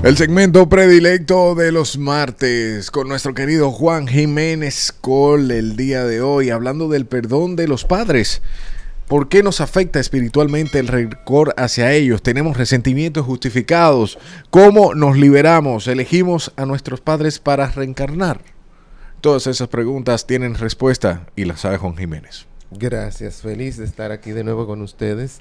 El segmento predilecto de los martes con nuestro querido Juan Jiménez Cole el día de hoy, hablando del perdón de los padres. ¿Por qué nos afecta espiritualmente el rencor hacia ellos? ¿Tenemos resentimientos justificados? ¿Cómo nos liberamos? ¿Elegimos a nuestros padres para reencarnar? Todas esas preguntas tienen respuesta y las sabe Juan Jiménez. Gracias, feliz de estar aquí de nuevo con ustedes.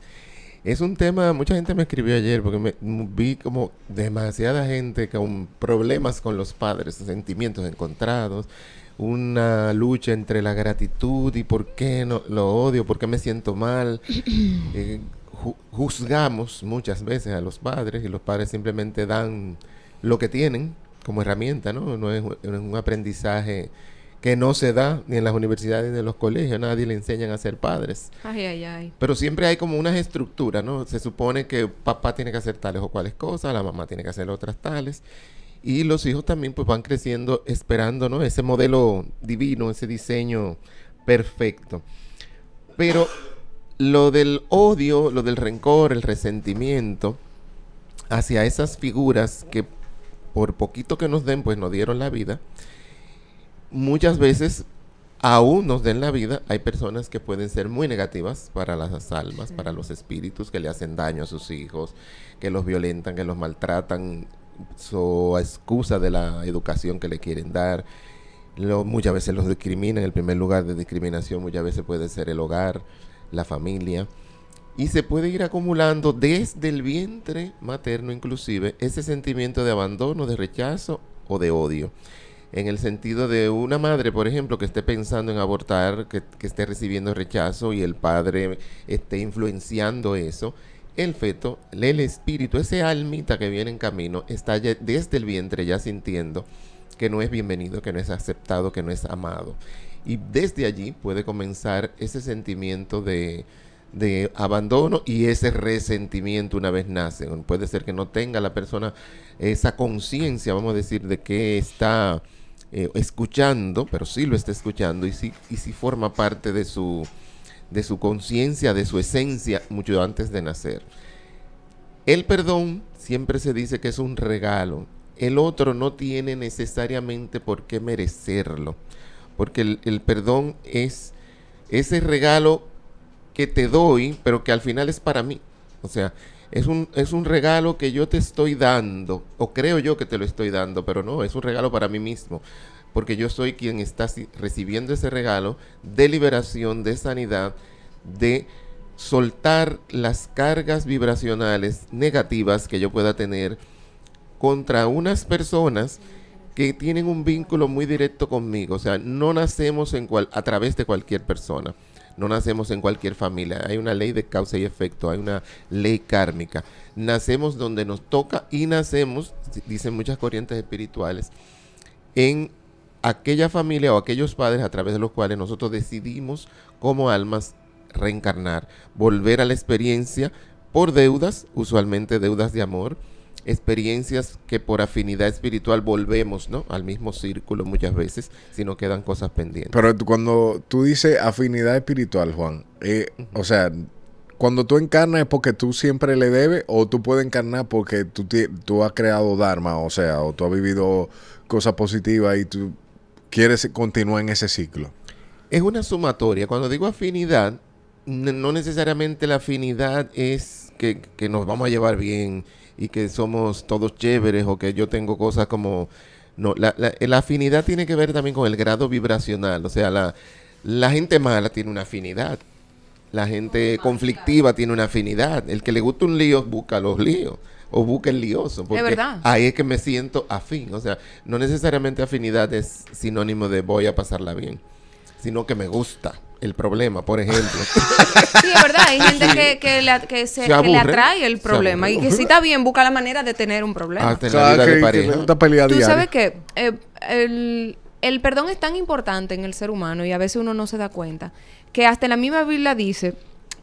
Es un tema, mucha gente me escribió ayer porque vi como demasiada gente con problemas con los padres, sentimientos encontrados, una lucha entre la gratitud y por qué no, lo odio, por qué me siento mal. Eh, juzgamos muchas veces a los padres y los padres simplemente dan lo que tienen como herramienta, ¿no? no es un aprendizaje que no se da ni en las universidades ni en los colegios, nadie le enseñan a ser padres. Pero siempre hay como unas estructuras, ¿no? Se supone que papá tiene que hacer tales o cuales cosas, la mamá tiene que hacer otras tales, y los hijos también pues van creciendo esperando, ¿no? Ese modelo divino, ese diseño perfecto. Pero lo del odio, lo del rencor, el resentimiento hacia esas figuras que por poquito que nos den, pues nos dieron la vida, muchas veces, aún nos den la vida, hay personas que pueden ser muy negativas para las almas, para los espíritus, que le hacen daño a sus hijos, que los violentan, que los maltratan, su excusa de la educación que le quieren dar. muchas veces los discriminan, el primer lugar de discriminación muchas veces puede ser el hogar, la familia. Y se puede ir acumulando desde el vientre materno inclusive ese sentimiento de abandono, de rechazo o de odio en el sentido de una madre, por ejemplo, que esté pensando en abortar, que, esté recibiendo rechazo y el padre esté influenciando eso, el feto, el espíritu, ese almita que viene en camino, está desde el vientre ya sintiendo que no es bienvenido, que no es aceptado, que no es amado. Y desde allí puede comenzar ese sentimiento de abandono y ese resentimiento una vez nace. Puede ser que no tenga la persona esa conciencia, vamos a decir, de que está eh, escuchando, pero sí lo está escuchando y sí, y si forma parte de su, de su conciencia, de su esencia, mucho antes de nacer. El perdón siempre se dice que es un regalo. El otro no tiene necesariamente por qué merecerlo, porque el, el perdón es ese regalo que te doy, pero que al final es para mí. O sea, es un, regalo que yo te estoy dando, o creo yo que te lo estoy dando, pero no, es un regalo para mí mismo, porque yo soy quien está recibiendo ese regalo de liberación, de sanidad, de soltar las cargas vibracionales negativas que yo pueda tener contra unas personas que tienen un vínculo muy directo conmigo, o sea, no nacemos en cual, a través de cualquier persona. No nacemos en cualquier familia. Hay una ley de causa y efecto, hay una ley kármica. Nacemos donde nos toca y nacemos, dicen muchas corrientes espirituales, en aquella familia o aquellos padres a través de los cuales nosotros decidimos como almas reencarnar, volver a la experiencia por deudas, usualmente deudas de amor, experiencias que por afinidad espiritual volvemos, ¿no? Al mismo círculo muchas veces, si no quedan cosas pendientes. Pero cuando tú dices afinidad espiritual, Juan, eh, o sea, cuando tú encarnas es porque tú siempre le debes o tú puedes encarnar porque tú, tú has creado Dharma, o sea, o tú has vivido cosas positivas y tú quieres continuar en ese ciclo. Es una sumatoria. Cuando digo afinidad, no necesariamente la afinidad es que, que nos vamos a llevar bien y que somos todos chéveres o que yo tengo cosas como... No, la, la, la afinidad tiene que ver también con el grado vibracional, o sea, la, la gente mala tiene una afinidad, la gente conflictiva tiene una afinidad, el que le gusta un lío busca los líos o busca el lioso, porque ahí es que me siento afín, o sea, no necesariamente afinidad es sinónimo de voy a pasarla bien, sino que me gusta el problema, por ejemplo. sí, es verdad, hay gente que, le atrae el problema y que si está bien, busca la manera de tener un problema. Hasta la Tú sabes que eh, el, perdón es tan importante en el ser humano y a veces uno no se da cuenta que hasta la misma Biblia dice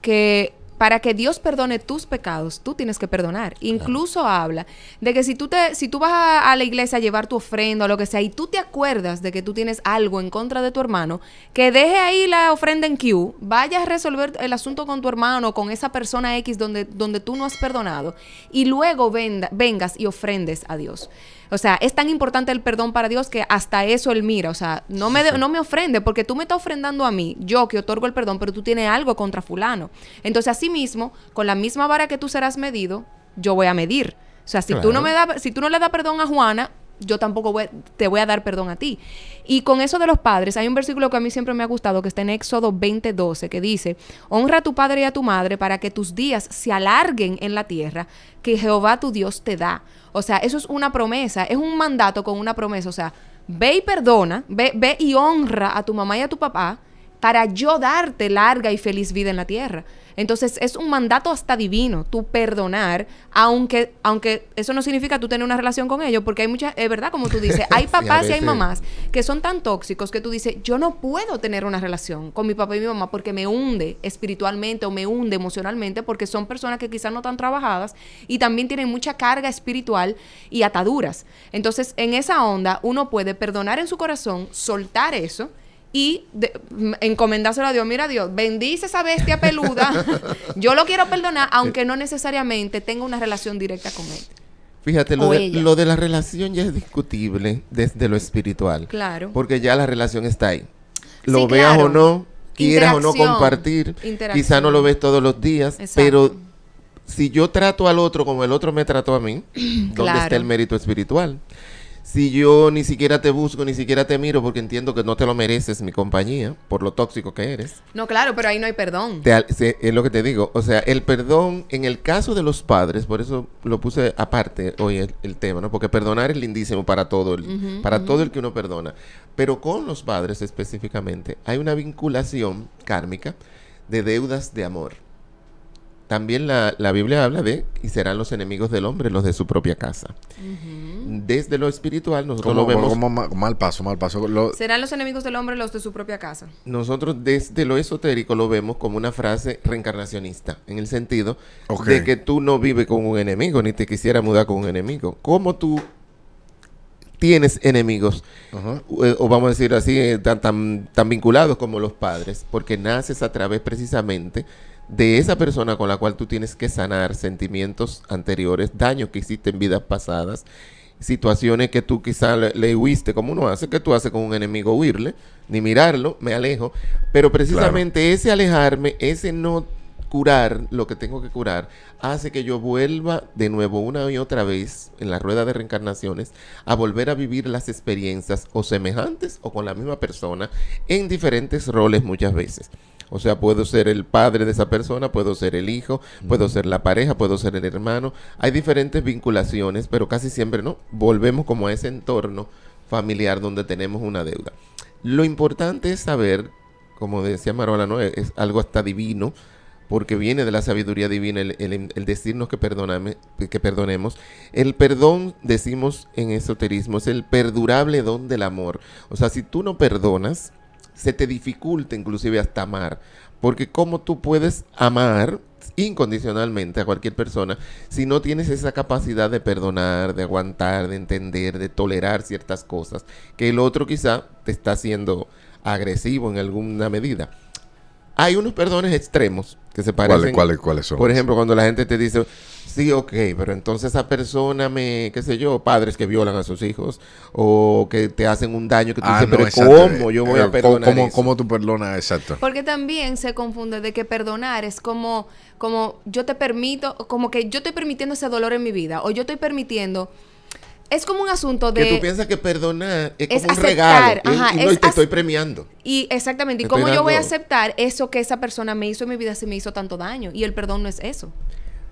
que para que Dios perdone tus pecados, tú tienes que perdonar. Incluso habla de que si tú, te, si tú vas a, la iglesia a llevar tu ofrenda o lo que sea y tú te acuerdas de que tú tienes algo en contra de tu hermano, que deje ahí la ofrenda en Q, vayas a resolver el asunto con tu hermano, con esa persona X donde, donde tú no has perdonado y luego vengas y ofrendes a Dios. O sea, es tan importante el perdón para Dios que hasta eso Él mira. O sea, no me, no me ofrende porque tú me estás ofrendando a mí, yo que otorgo el perdón, pero tú tienes algo contra fulano. Entonces, así mismo, con la misma vara que tú serás medido, yo voy a medir. O sea, si tú no me da, si tú no le das perdón a Juana, yo tampoco te voy a dar perdón a ti. Y con eso de los padres, hay un versículo que a mí siempre me ha gustado, que está en Éxodo 20:12, que dice, honra a tu padre y a tu madre para que tus días se alarguen en la tierra que Jehová tu Dios te da. O sea, eso es una promesa, es un mandato con una promesa. O sea, ve y perdona, ve, ve y honra a tu mamá y a tu papá para yo darte larga y feliz vida en la tierra. Entonces es un mandato hasta divino, tú perdonar, aunque, aunque eso no significa tú tener una relación con ellos, porque hay muchas, es verdad, como tú dices, hay papás y hay mamás que son tan tóxicos que tú dices, yo no puedo tener una relación con mi papá y mi mamá porque me hunde espiritualmente o me hunde emocionalmente, porque son personas que quizás no están trabajadas y también tienen mucha carga espiritual y ataduras. Entonces en esa onda uno puede perdonar en su corazón, soltar eso y de, a Dios. Mira, Dios, bendice esa bestia peluda. Yo lo quiero perdonar, aunque no necesariamente tenga una relación directa con él. Fíjate, lo de, lo de, la relación ya es discutible desde lo espiritual. Claro. Porque ya la relación está ahí. Lo veas o no, quieras o no compartir, quizá no lo ves todos los días, pero si yo trato al otro como el otro me trató a mí, ¿dónde está el mérito espiritual? si yo ni siquiera te busco, ni siquiera te miro, porque entiendo que no te lo mereces mi compañía, por lo tóxico que eres. No, claro, pero ahí no hay perdón. es lo que te digo. O sea, el perdón, en el caso de los padres, por eso lo puse aparte hoy el, tema, ¿no? Porque perdonar es lindísimo para todo, el, para todo el que uno perdona. Pero con los padres específicamente, hay una vinculación kármica de deudas de amor. También la, Biblia habla de, y serán los enemigos del hombre los de su propia casa desde lo espiritual nosotros lo vemos... Como mal, paso, mal paso. Serán los enemigos del hombre los de su propia casa. Nosotros desde lo esotérico lo vemos como una frase reencarnacionista, en el sentido de que tú no vives con un enemigo, ni te quisiera mudar con un enemigo. ¿Cómo tú tienes enemigos, eh, o vamos a decir así, eh, tan, tan, tan, vinculados como los padres, porque naces a través precisamente de esa persona con la cual tú tienes que sanar sentimientos anteriores, daños que existen en vidas pasadas, situaciones que tú quizás le, huiste, como uno hace, que tú haces con un enemigo huirle, ni mirarlo, me alejo. Pero precisamente ese alejarme, ese no curar lo que tengo que curar, hace que yo vuelva de nuevo una y otra vez en la rueda de reencarnaciones a volver a vivir las experiencias o semejantes o con la misma persona en diferentes roles muchas veces. O sea, puedo ser el padre de esa persona, puedo ser el hijo, puedo ser la pareja, puedo ser el hermano. Hay diferentes vinculaciones, pero casi siempre no. Volvemos como a ese entorno familiar donde tenemos una deuda. Lo importante es saber, como decía Marola, ¿no? es, algo hasta divino, porque viene de la sabiduría divina el, decirnos que, que perdonemos. El perdón, decimos en esoterismo, es el perdurable don del amor. O sea, si tú no perdonas, se te dificulta inclusive hasta amar. Porque cómo tú puedes amar incondicionalmente a cualquier persona si no tienes esa capacidad de perdonar, de aguantar, de entender, de tolerar ciertas cosas que el otro quizá te está haciendo agresivo en alguna medida. Hay unos perdones extremos que se parecen. ¿Cuáles, cuáles, cuáles son? Por ejemplo, cuando la gente te dice, sí, ok, pero entonces esa persona me, qué sé yo, padres que violan a sus hijos o que te hacen un daño que tú ah, dices, pero ¿cómo yo voy a eh, perdonar? eso? tú perdonas? Exacto. Porque también se confunde de que perdonar es como, como yo te permito, como que yo estoy permitiendo ese dolor en mi vida o yo estoy permitiendo es como un asunto de. Que tú piensas que perdonar es, como un regalo. Ajá, y, te estoy premiando. Y exactamente. ¿Y cómo yo voy a aceptar eso que esa persona me hizo en mi vida si me hizo tanto daño? Y el perdón no es eso.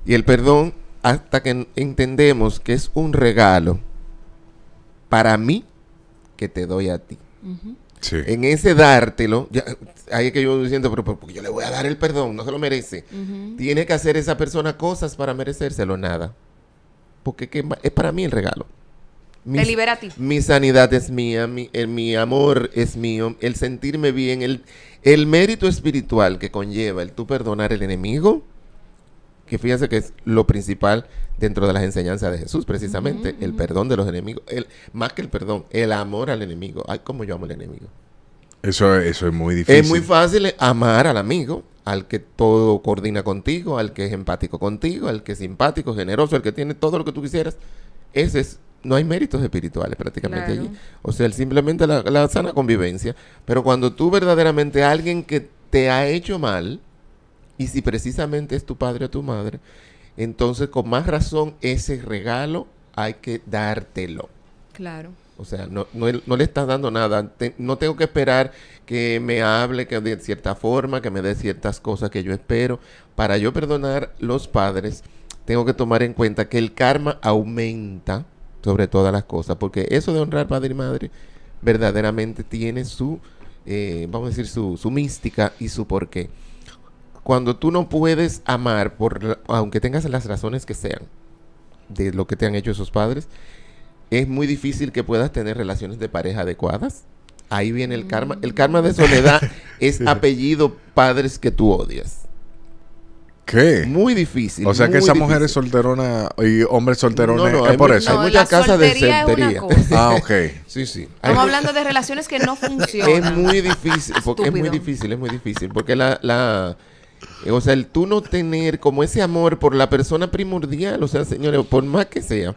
Y el perdón, hasta que entendemos que es un regalo para mí que te doy a ti. En ese dártelo, ya, ahí es que yo diciendo, pero yo le voy a dar el perdón, no se lo merece. Tiene que hacer esa persona cosas para merecérselo, nada. Porque es para mí el regalo. Mi, libera Mi sanidad es mía, mi, eh, mi amor es mío, el sentirme bien, el, el mérito espiritual que conlleva el tú perdonar al enemigo, que fíjense que es lo principal dentro de las enseñanzas de Jesús, precisamente, el perdón de los enemigos, el, más que el perdón, el amor al enemigo. Ay, cómo yo amo al enemigo. Eso, eso es muy difícil. Es muy fácil amar al amigo, al que todo coordina contigo, al que es empático contigo, al que es simpático, generoso, al que tiene todo lo que tú quisieras. Ese es no hay méritos espirituales prácticamente allí. O sea, simplemente la, sana convivencia. Pero cuando tú verdaderamente alguien que te ha hecho mal, y si precisamente es tu padre o tu madre, entonces con más razón ese regalo hay que dártelo. Claro. O sea, no, le estás dando nada. no tengo que esperar que me hable que de cierta forma, que me dé ciertas cosas que yo espero. Para yo perdonar los padres, tengo que tomar en cuenta que el karma aumenta sobre todas las cosas, porque eso de honrar padre y madre verdaderamente tiene su, eh, vamos a decir, su, mística y su porqué. Cuando tú no puedes amar, por, aunque tengas las razones que sean, de lo que te han hecho esos padres, es muy difícil que puedas tener relaciones de pareja adecuadas. Ahí viene el karma. El karma de mm. soledad es apellido padres que tú odias. ¿Qué? Muy difícil. O sea que esa mujer es solterona y hombre solterona es por eso. hay muchas casas de soltería. Ah, ok. sí, sí. Estamos hablando de relaciones que no funcionan. Es muy difícil, porque es muy difícil, es muy difícil, porque la, la o sea, el tú no tener como ese amor por la persona primordial, o sea, señores, por más que sea,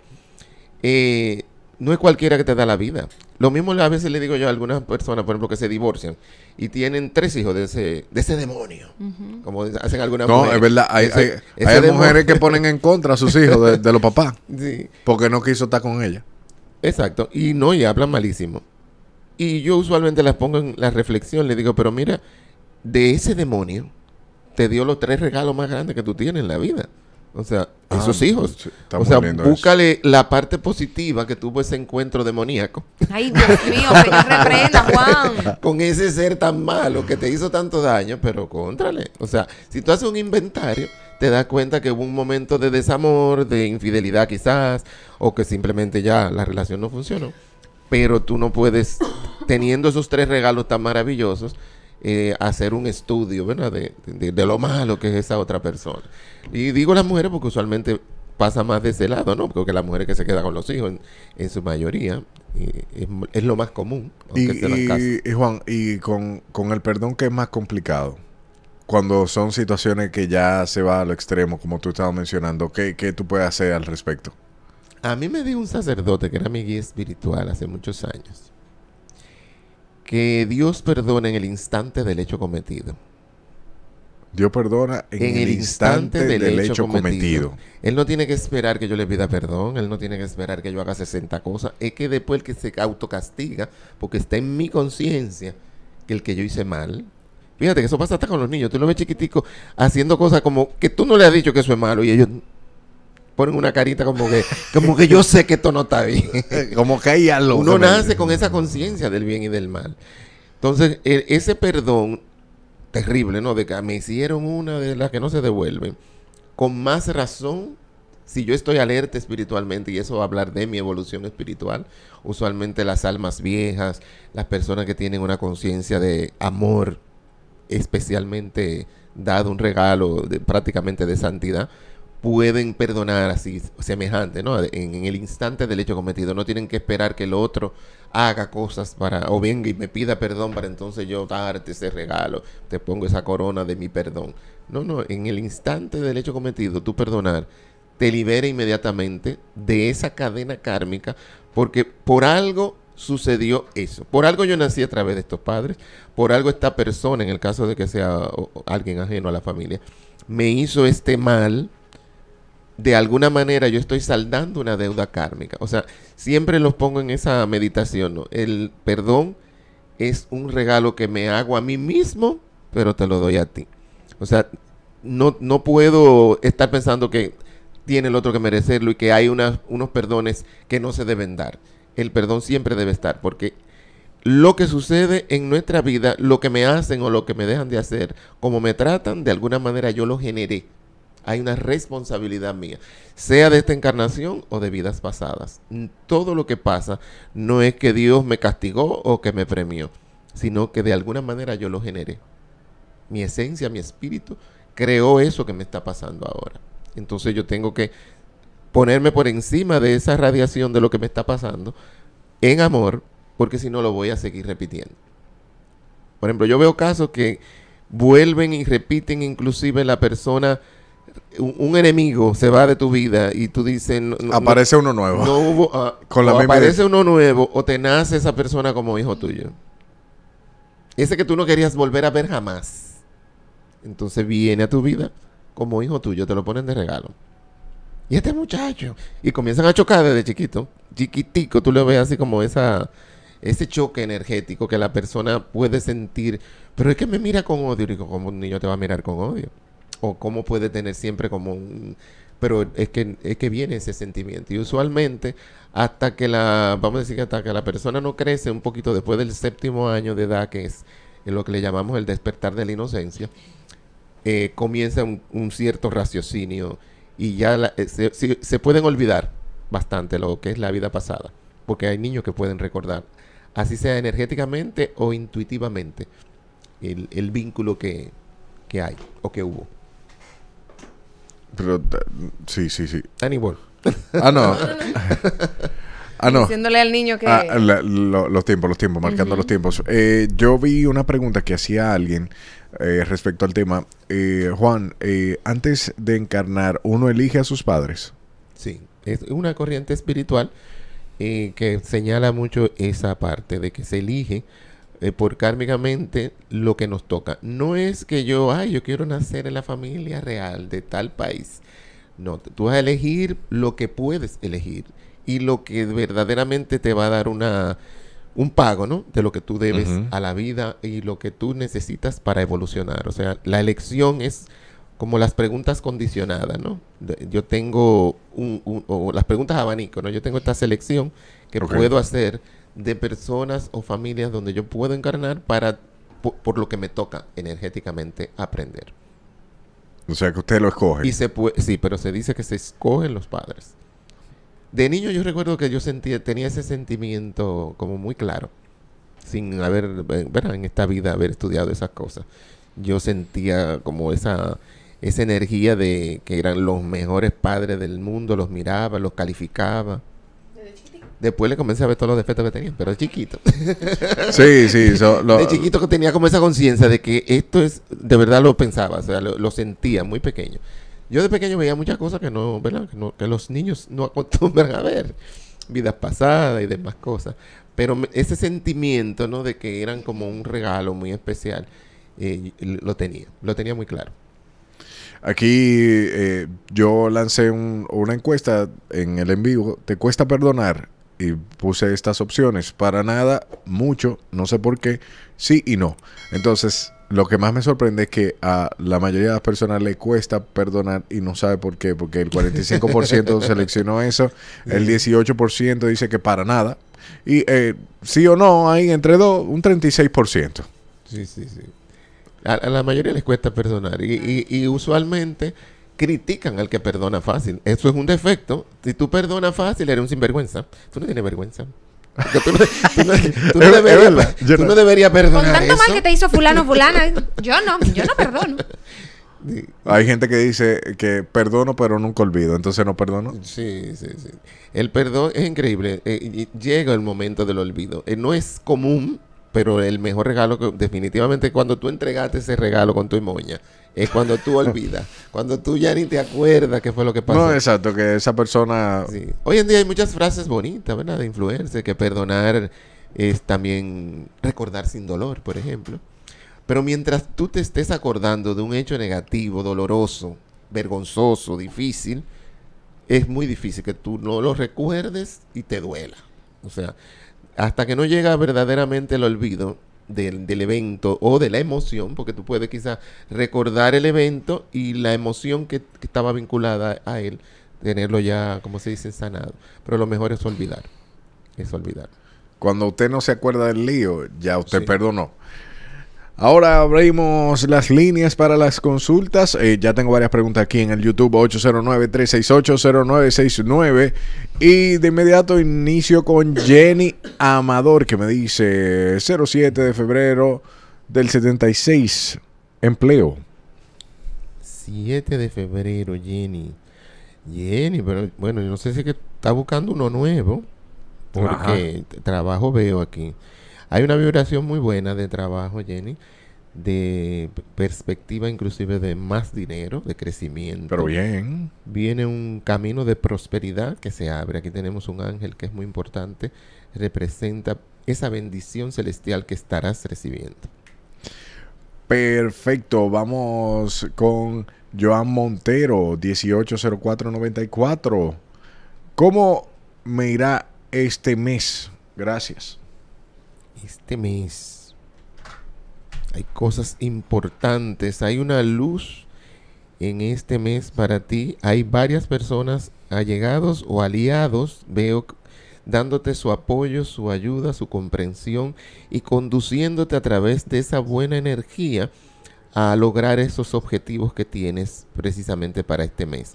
eh, no es cualquiera que te da la vida. Lo mismo a veces le digo yo a algunas personas, por ejemplo, que se divorcian y tienen tres hijos de ese, de ese demonio, como hacen algunas mujeres. No, es verdad. Hay, mujeres que ponen en contra a sus hijos de, los papás porque no quiso estar con ella. Exacto. Y no, y hablan malísimo. Y yo usualmente las pongo en la reflexión, le digo, pero mira, de ese demonio te dio los tres regalos más grandes que tú tienes en la vida. O sea, ah, esos hijos. o sea, búscale la parte positiva que tuvo ese encuentro demoníaco. Ay, Dios mío, que Juan. Con ese ser tan malo que te hizo tanto daño, pero contrale. O sea, si tú haces un inventario, te das cuenta que hubo un momento de desamor, de infidelidad quizás, o que simplemente ya la relación no funcionó. Pero tú no puedes, teniendo esos tres regalos tan maravillosos, eh, hacer un estudio, De, lo malo que es esa otra persona. Y digo las mujeres porque usualmente pasa más de ese lado, ¿no? Porque las mujeres que se queda con los hijos, en, su mayoría, es, lo más común. Y, Juan, y con, el perdón que es más complicado cuando son situaciones que ya se va al extremo, como tú estabas mencionando, ¿qué, ¿qué, tú puedes hacer al respecto? A mí me dio un sacerdote que era mi guía espiritual hace muchos años que Dios perdone en el instante del hecho cometido. Dios perdona en, el, instante, del, hecho, cometido. Él no tiene que esperar que yo le pida perdón, él no tiene que esperar que yo haga 60 cosas. Es que después el que se autocastiga, porque está en mi conciencia que el que yo hice mal. Fíjate que eso pasa hasta con los niños. Tú lo ves chiquitico haciendo cosas como que tú no le has dicho que eso es malo y ellos ponen una carita como que, como que yo sé que esto no está bien. como que hay algo. Uno nace con esa conciencia del bien y del mal. Entonces, e-, ese perdón terrible, ¿no? De que me hicieron una de las que no se devuelven. Con más razón, si yo estoy alerta espiritualmente, y eso va a hablar de mi evolución espiritual, usualmente las almas viejas, las personas que tienen una conciencia de amor, especialmente dado un regalo prácticamente de santidad, pueden perdonar así semejante, ¿no? En, el instante del hecho cometido, no tienen que esperar que el otro haga cosas para, o venga y me pida perdón para entonces yo darte ese regalo, te pongo esa corona de mi perdón. No, no, en el instante del hecho cometido, tú perdonar, te libera inmediatamente de esa cadena kármica, porque por algo sucedió eso. Por algo yo nací a través de estos padres, por algo esta persona, en el caso de que sea alguien ajeno a la familia, me hizo este mal de alguna manera yo estoy saldando una deuda kármica. O sea, siempre los pongo en esa meditación. El perdón es un regalo que me hago a mí mismo, pero te lo doy a ti. O sea, no, no puedo estar pensando que tiene el otro que merecerlo y que hay unos perdones que no se deben dar. El perdón siempre debe estar, porque lo que sucede en nuestra vida, lo que me hacen o lo que me dejan de hacer, como me tratan, de alguna manera yo lo generé hay una responsabilidad mía, sea de esta encarnación o de vidas pasadas. Todo lo que pasa no es que Dios me castigó o que me premió, sino que de alguna manera yo lo generé. Mi esencia, mi espíritu creó eso que me está pasando ahora. Entonces yo tengo que ponerme por encima de esa radiación de lo que me está pasando en amor, porque si no lo voy a seguir repitiendo. Por ejemplo, yo veo casos que vuelven y repiten inclusive la persona un, enemigo se va de tu vida y tú dices... aparece uno nuevo. Ah, con la aparece uno nuevo o te nace esa persona como hijo tuyo. Ese que tú no querías volver a ver jamás. Entonces viene a tu vida como hijo tuyo, te lo ponen de regalo. Y este muchacho. Y comienzan a chocar desde chiquito. Chiquitico, tú lo ves así como esa, ese choque energético que la persona puede sentir. Pero es que me mira con odio. Y digo, ¿cómo un niño te va a mirar con odio? o cómo puede tener siempre como un... Pero es que, es que viene ese sentimiento y usualmente hasta que la, vamos a decir que hasta que la persona no crece un poquito después del séptimo año de edad, que es lo que le llamamos el despertar de la inocencia, eh, comienza un, cierto raciocinio y ya eh, se, pueden olvidar bastante lo que es la vida pasada, porque hay niños que pueden recordar, así sea energéticamente o intuitivamente, el, vínculo que hay o que hubo. Pero, eh, sí, sí, sí. Anymore. Ah, no. Ah, no. Diciéndole al niño que... Ah, los tiempos, los tiempos, marcando los tiempos. Eh, yo vi una pregunta que hacía alguien eh, respecto al tema. Juan, antes de encarnar, ¿uno elige a sus padres? Sí, es una corriente espiritual que señala mucho esa parte de que se elige eh, por cármicamente lo que nos toca. No es que yo, ay, yo quiero nacer en la familia real de tal país. No, tú vas a elegir lo que puedes elegir y lo que verdaderamente te va a dar una un pago, ¿no? De lo que tú debes a la vida y lo que tú necesitas para evolucionar. O sea, la elección es como las preguntas condicionadas, ¿no? yo tengo un, o las preguntas abanico, ¿no? Yo tengo esta selección que puedo hacer de personas o familias donde yo puedo encarnar para por, lo que me toca energéticamente aprender. O sea que usted lo escoge. Y se sí, pero se dice que se escogen los padres. De niño yo recuerdo que yo sentía, tenía ese sentimiento como muy claro, sin haber, eh, en esta vida haber estudiado esas cosas. Yo sentía como esa, esa energía de que eran los mejores padres del mundo, los miraba, los calificaba. Después le comencé a ver todos los defectos que tenía, pero es chiquito. Sí, sí. chiquito que tenía como esa conciencia de que esto es, de verdad lo pensaba, o sea, lo, sentía muy pequeño. Yo de pequeño veía muchas cosas que no, ¿verdad? Que, los niños no acostumbran a ver, vidas pasadas y demás cosas. Pero ese sentimiento, ¿no? De que eran como un regalo muy especial, eh, lo tenía, lo tenía muy claro. Aquí eh, yo lancé una encuesta en el en vivo. ¿Te cuesta perdonar? y puse estas opciones. Para nada, mucho, no sé por qué, sí y no. Entonces, lo que más me sorprende es que a la mayoría de las personas le cuesta perdonar y no sabe por qué, porque el 45% seleccionó eso, el 18% dice que para nada, y eh, sí o no, hay entre dos, un 36%. Sí, sí, sí. A, la mayoría les cuesta perdonar y, y usualmente critican al que perdona fácil. Eso es un defecto. Si tú perdonas fácil, eres un sinvergüenza. Tú no tienes vergüenza. Tú no, deberías, perdonar. tanto mal que te hizo fulano, fulana, yo no, yo no perdono. Hay gente que dice que perdono pero nunca olvido, entonces no perdono. Sí, sí, sí. El perdón es increíble. Eh, llega el momento del olvido. Eh, no es común pero el mejor regalo que definitivamente cuando tú entregaste ese regalo con tu moña es cuando tú olvidas, cuando tú ya ni te acuerdas qué fue lo que pasó. No, exacto, que esa persona... Hoy en día hay muchas frases bonitas, ¿verdad? De influencia. que perdonar es también recordar sin dolor, por ejemplo. Pero mientras tú te estés acordando de un hecho negativo, doloroso, vergonzoso, difícil, es muy difícil que tú no lo recuerdes y te duela. O sea, hasta que no llega verdaderamente el olvido del, evento o de la emoción, porque tú puedes quizás recordar el evento y la emoción que, estaba vinculada a él, tenerlo ya, como se dice, sanado. Pero lo mejor es olvidar, es olvidar. Cuando usted no se acuerda del lío, ya usted perdonó. Ahora abrimos las líneas para las consultas. Eh, ya tengo varias preguntas aquí en el YouTube 809-368-0969. Y de inmediato inicio con Jenny Amador que me dice 07 de febrero del 76, empleo. 7 de febrero, Jenny. Jenny, pero bueno, yo no sé si que está buscando uno nuevo. Porque trabajo veo aquí. Hay una vibración muy buena de trabajo, Jenny, de perspectiva inclusive de más dinero, de crecimiento. Pero bien. Viene un camino de prosperidad que se abre. Aquí tenemos un ángel que es muy importante, representa esa bendición celestial que estarás recibiendo. Perfecto, vamos con Joan Montero, 180494. ¿Cómo me irá este mes? Gracias este mes hay cosas importantes, hay una luz en este mes para ti. Hay varias personas allegados o aliados, veo, dándote su apoyo, su ayuda, su comprensión y conduciéndote a través de esa buena energía a lograr esos objetivos que tienes precisamente para este mes.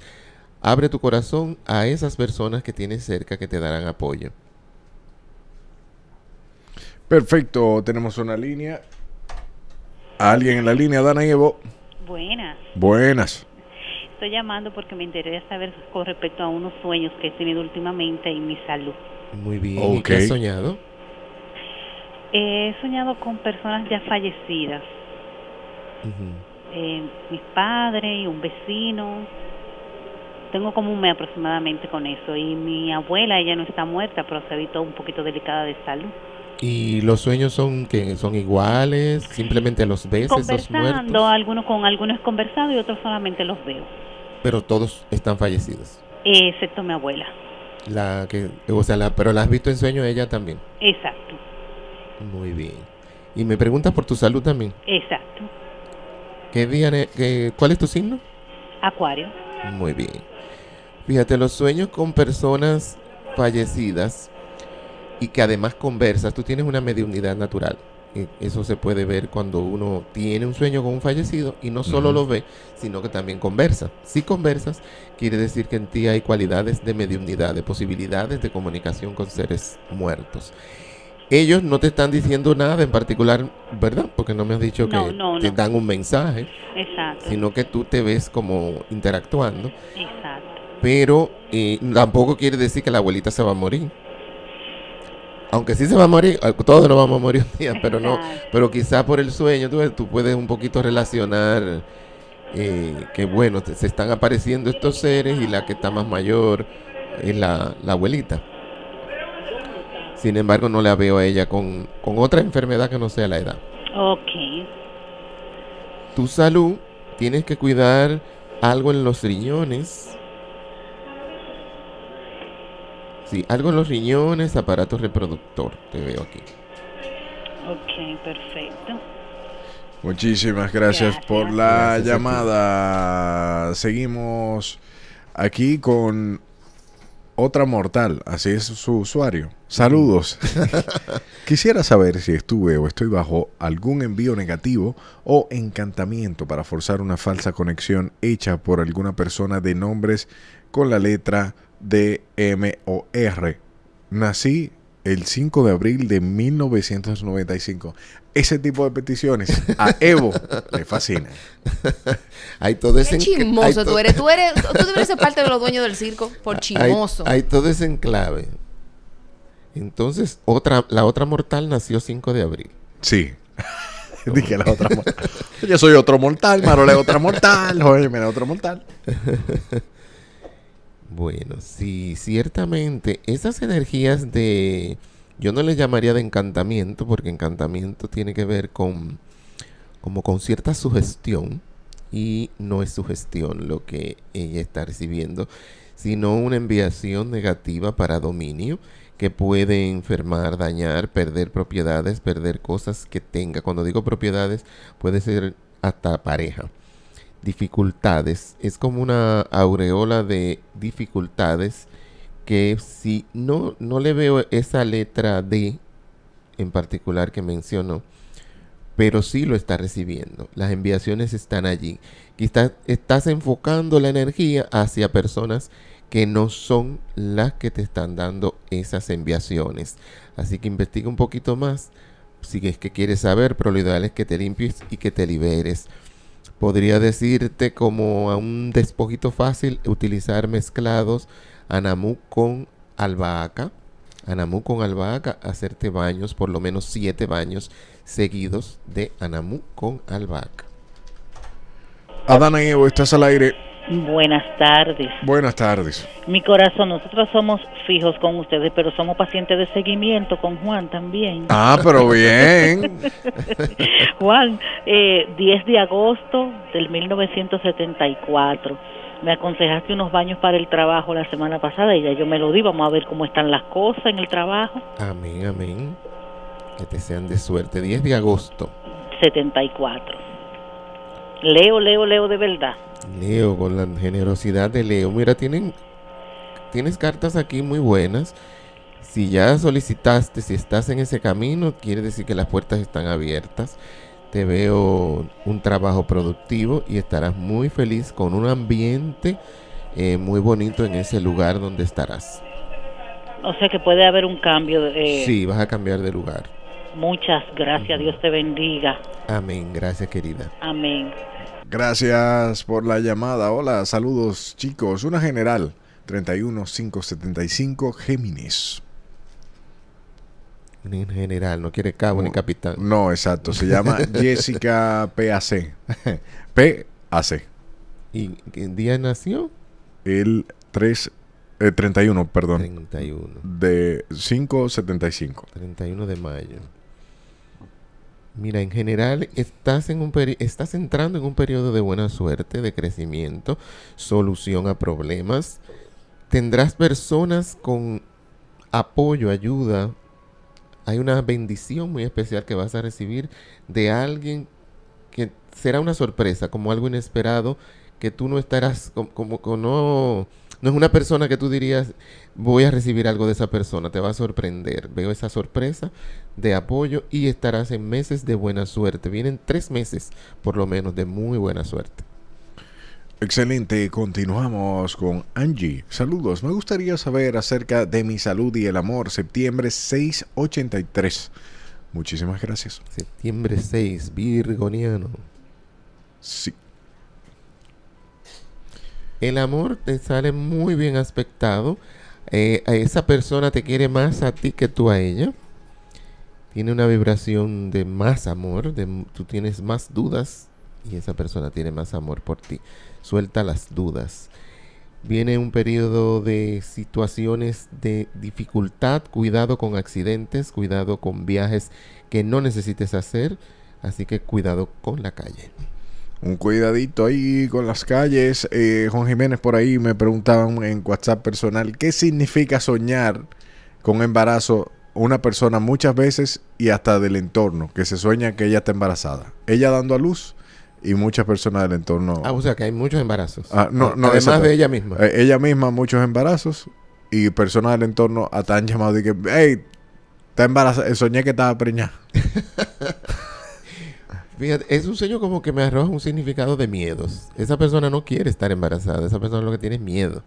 Abre tu corazón a esas personas que tienes cerca que te darán apoyo. Perfecto, tenemos una línea. Alguien en la línea, Dana y Evo. Buenas. Buenas. Estoy llamando porque me interesa saber con respecto a unos sueños que he tenido últimamente y mi salud. Muy bien. ¿Qué has soñado? he soñado con personas ya fallecidas. mi padre eh, mis padres y un vecino. Tengo como un mes aproximadamente con eso. Y mi abuela, ella no está muerta, pero se ha visto un poquito delicada de salud. ¿Y los sueños son que son iguales? ¿Simplemente los ves? Conversando, algunos con algunos conversado y otros solamente los veo. Pero todos están fallecidos. Excepto mi abuela. La que, o sea, la, pero la has visto en sueño ella también. Exacto. Muy bien. Y me preguntas por tu salud también. Exacto. ¿Qué día, ¿Cuál es tu signo? Acuario. Muy bien. Fíjate, los sueños con personas fallecidas y que además conversas, tú tienes una mediunidad natural. Eso se puede ver cuando uno tiene un sueño con un fallecido y no solo lo ve, sino que también conversa. Si conversas, quiere decir que en ti hay cualidades de mediunidad, de posibilidades de comunicación con seres muertos. Ellos no te están diciendo nada en particular, ¿verdad? Porque no me has dicho que te dan un mensaje, sino que tú te ves como interactuando. Pero eh, tampoco quiere decir que la abuelita se va a morir aunque sí se va a morir, eh, todos nos vamos a morir un día, pero no, pero quizá por el sueño tú, puedes un poquito relacionar eh, que bueno, se están apareciendo estos seres y la que está más mayor es la, la abuelita. Sin embargo, no la veo a ella con, con otra enfermedad que no sea la edad. Ok. Tu salud, tienes que cuidar algo en los riñones algo en los riñones, aparato reproductor, te veo aquí. Ok, perfecto. Muchísimas gracias, por la llamada. Seguimos aquí con otra mortal, así es su usuario. Saludos. Quisiera saber si estuve o estoy bajo algún envío negativo o encantamiento para forzar una falsa conexión hecha por alguna persona de nombres con la letra D-M-O-R. Nací el 5 de abril de 1995. Ese tipo de peticiones a Evo le fascina. hay todo ese Qué chismoso tú eres. Tú, eres, tú parte de los dueños del circo por chimoso Hay, todo ese enclave. Entonces, otra, la otra mortal nació 5 de abril. Sí. Dije la otra mortal. Yo soy otro mortal, Marola es otra mortal, Jorge, mira, otro mortal. Bueno, sí, ciertamente esas energías de, yo no le llamaría de encantamiento, porque encantamiento tiene que ver con, como con cierta sugestión, y no es sugestión lo que ella está recibiendo, sino una enviación negativa para dominio que puede enfermar, dañar, perder propiedades, perder cosas que tenga. Cuando digo propiedades, puede ser hasta pareja dificultades. Es como una aureola de dificultades que si no, no le veo esa letra D en particular que mencionó, pero sí lo está recibiendo. Las enviaciones están allí. Quizás estás enfocando la energía hacia personas que no son las que te están dando esas enviaciones. Así que investiga un poquito más si es que quieres saber, pero lo ideal es que te limpies y que te liberes podría decirte como a un despojito fácil utilizar mezclados anamú con albahaca. Anamú con albahaca, hacerte baños, por lo menos siete baños seguidos de anamú con albahaca. y Evo, estás al aire. Buenas tardes. Buenas tardes. Mi corazón, nosotros somos fijos con ustedes, pero somos pacientes de seguimiento con Juan también. Ah, pero bien. Juan, eh, 10 de agosto del 1974. Me aconsejaste unos baños para el trabajo la semana pasada y ya yo me lo di. Vamos a ver cómo están las cosas en el trabajo. Amén, amén. Que te sean de suerte. 10 de agosto. 74. Leo, Leo, Leo de verdad. Leo, con la generosidad de Leo. Mira, tienen, tienes cartas aquí muy buenas. Si ya solicitaste, si estás en ese camino, quiere decir que las puertas están abiertas. Te veo un trabajo productivo y estarás muy feliz con un ambiente eh, muy bonito en ese lugar donde estarás. O sea que puede haber un cambio. De, eh, Sí, vas a cambiar de lugar. Muchas gracias, Dios te bendiga. Amén, gracias querida. Amén. Gracias por la llamada. Hola, saludos chicos. Una general, 31575 Géminis. En general, no quiere cabo ni capitán. No, exacto. Se llama Jessica PAC. PAC. ¿Y qué día nació? El 3, 31, eh, perdón. 31. De 575. 31 de mayo. Mira, en general estás, en un estás entrando en un periodo de buena suerte, de crecimiento, solución a problemas. Tendrás personas con apoyo, ayuda. Hay una bendición muy especial que vas a recibir de alguien que será una sorpresa, como algo inesperado, que tú no estarás, como, como, no no es una persona que tú dirías, voy a recibir algo de esa persona, te va a sorprender. Veo esa sorpresa de apoyo y estarás en meses de buena suerte. Vienen tres meses, por lo menos, de muy buena suerte. Excelente, continuamos con Angie. Saludos, me gustaría saber acerca de mi salud y el amor, septiembre 683. Muchísimas gracias. Septiembre 6, Virgoniano. Sí, el amor te sale muy bien aspectado. Eh, esa persona te quiere más a ti que tú a ella. Tiene una vibración de más amor, tú tienes más dudas y esa persona tiene más amor por ti. Suelta las dudas. Viene un periodo de situaciones de dificultad, cuidado con accidentes, cuidado con viajes que no necesites hacer, así que cuidado con la calle un cuidadito ahí con las calles. Eh, Juan Jiménez por ahí me preguntaban en WhatsApp personal, ¿qué significa soñar con embarazo una persona muchas veces y hasta del entorno, que se sueña que ella está embarazada? Ella dando a luz y muchas personas del entorno. Ah, o sea que hay muchos embarazos. Ah, no, no, Además de ella misma. Eh, ella misma, muchos embarazos y personas del entorno hasta han llamado y que, hey, está embarazada, soñé que estaba preñada. Fíjate, es un sueño como que me arroja un significado de miedos. Esa persona no quiere estar embarazada, esa persona lo que tiene es miedo.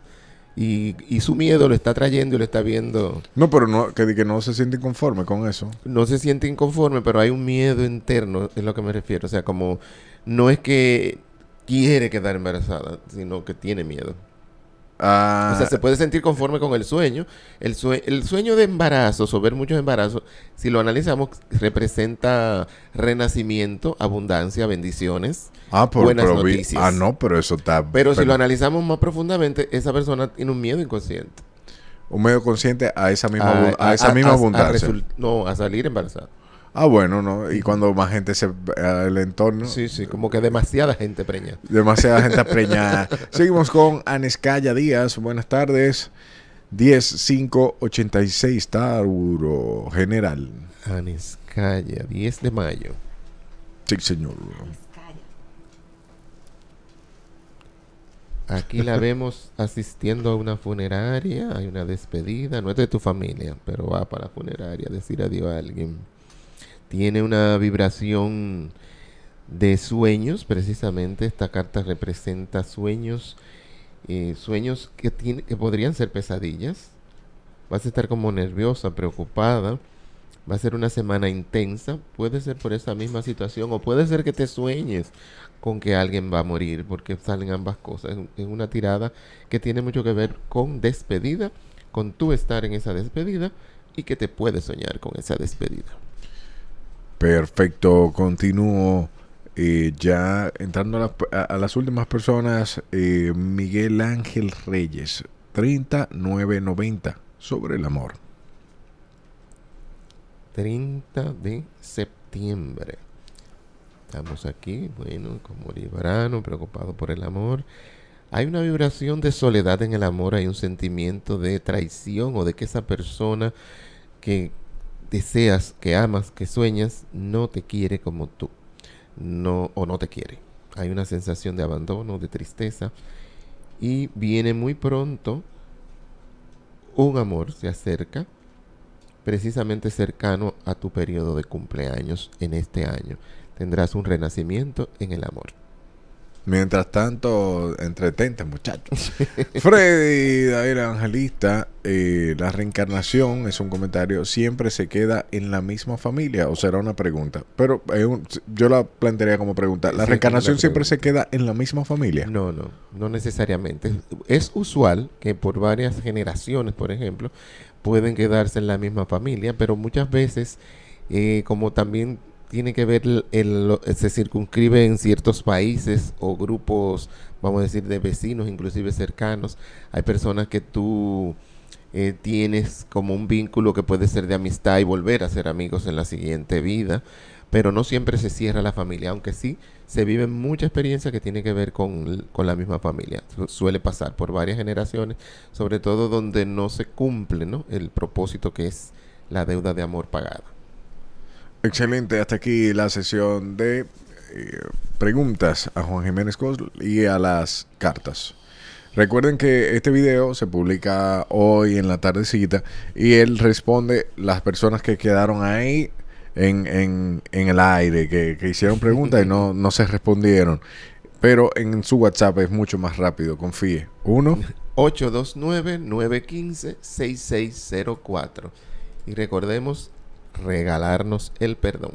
Y, y, su miedo lo está trayendo y lo está viendo. No, pero no, que, que no se siente inconforme con eso. No se siente inconforme, pero hay un miedo interno, es lo que me refiero. O sea, como no es que quiere quedar embarazada, sino que tiene miedo. Ah. o sea, se puede sentir conforme con el sueño. El, sueño de embarazo, o ver muchos embarazos, si lo analizamos, representa renacimiento, abundancia, bendiciones, ah, buenas noticias. Ah, no, pero eso está... Pero, si lo analizamos más profundamente, esa persona tiene un miedo inconsciente. Un miedo consciente a esa misma, a esa misma abundancia. no, a salir embarazada. Ah, bueno, ¿no? Y cuando más gente se... el entorno. Sí, sí, como que demasiada gente preña. Demasiada gente preñada. Seguimos con Anescaya Díaz. Buenas tardes. 10586 Tauro General. Anescaya, 10 de mayo. Sí, señor. Aquí la vemos asistiendo a una funeraria, hay una despedida, no es de tu familia, pero va para la funeraria a decir adiós a alguien tiene una vibración de sueños, precisamente esta carta representa sueños, eh, sueños que, que podrían ser pesadillas. Vas a estar como nerviosa, preocupada. Va a ser una semana intensa. Puede ser por esa misma situación o puede ser que te sueñes con que alguien va a morir, porque salen ambas cosas. Es una tirada que tiene mucho que ver con despedida, con tú estar en esa despedida y que te puedes soñar con esa despedida. Perfecto, continúo. Eh, ya entrando a, las últimas personas, eh, Miguel Ángel Reyes, 3990, sobre el amor. 30 de septiembre. Estamos aquí, bueno, como librano preocupado por el amor. Hay una vibración de soledad en el amor, hay un sentimiento de traición o de que esa persona que deseas, que amas, que sueñas, no te quiere como tú. No, o no te quiere. Hay una sensación de abandono, de tristeza. Y viene muy pronto un amor, se acerca, precisamente cercano a tu periodo de cumpleaños en este año. Tendrás un renacimiento en el amor. Mientras tanto, entretente, muchachos. Freddy David Evangelista, eh, la reencarnación es un comentario, siempre se queda en la misma familia, o será una pregunta. Pero eh, yo la plantearía como pregunta. ¿La reencarnación siempre se queda en la misma familia? No, no, no necesariamente. Es usual que por varias generaciones, por ejemplo, pueden quedarse en la misma familia, pero muchas veces, eh, como también tiene que ver, se circunscribe en ciertos países o grupos, vamos a decir, de vecinos, inclusive cercanos. Hay personas que tú eh, tienes como un vínculo que puede ser de amistad y volver a ser amigos en la siguiente vida, pero no siempre se cierra la familia, aunque sí se vive mucha experiencia que tiene que ver con, la misma familia. suele pasar por varias generaciones, sobre todo donde no se cumple el propósito que es la deuda de amor pagada. Excelente, hasta aquí la sesión de eh, preguntas a Juan Jiménez Cosl y a las cartas. Recuerden que este video se publica hoy en la tardecita y él responde las personas que quedaron ahí en, el aire, que, hicieron preguntas y no, no se respondieron. Pero en su WhatsApp es mucho más rápido, confíe. 1 829-915-6604. Y recordemos regalarnos el perdón.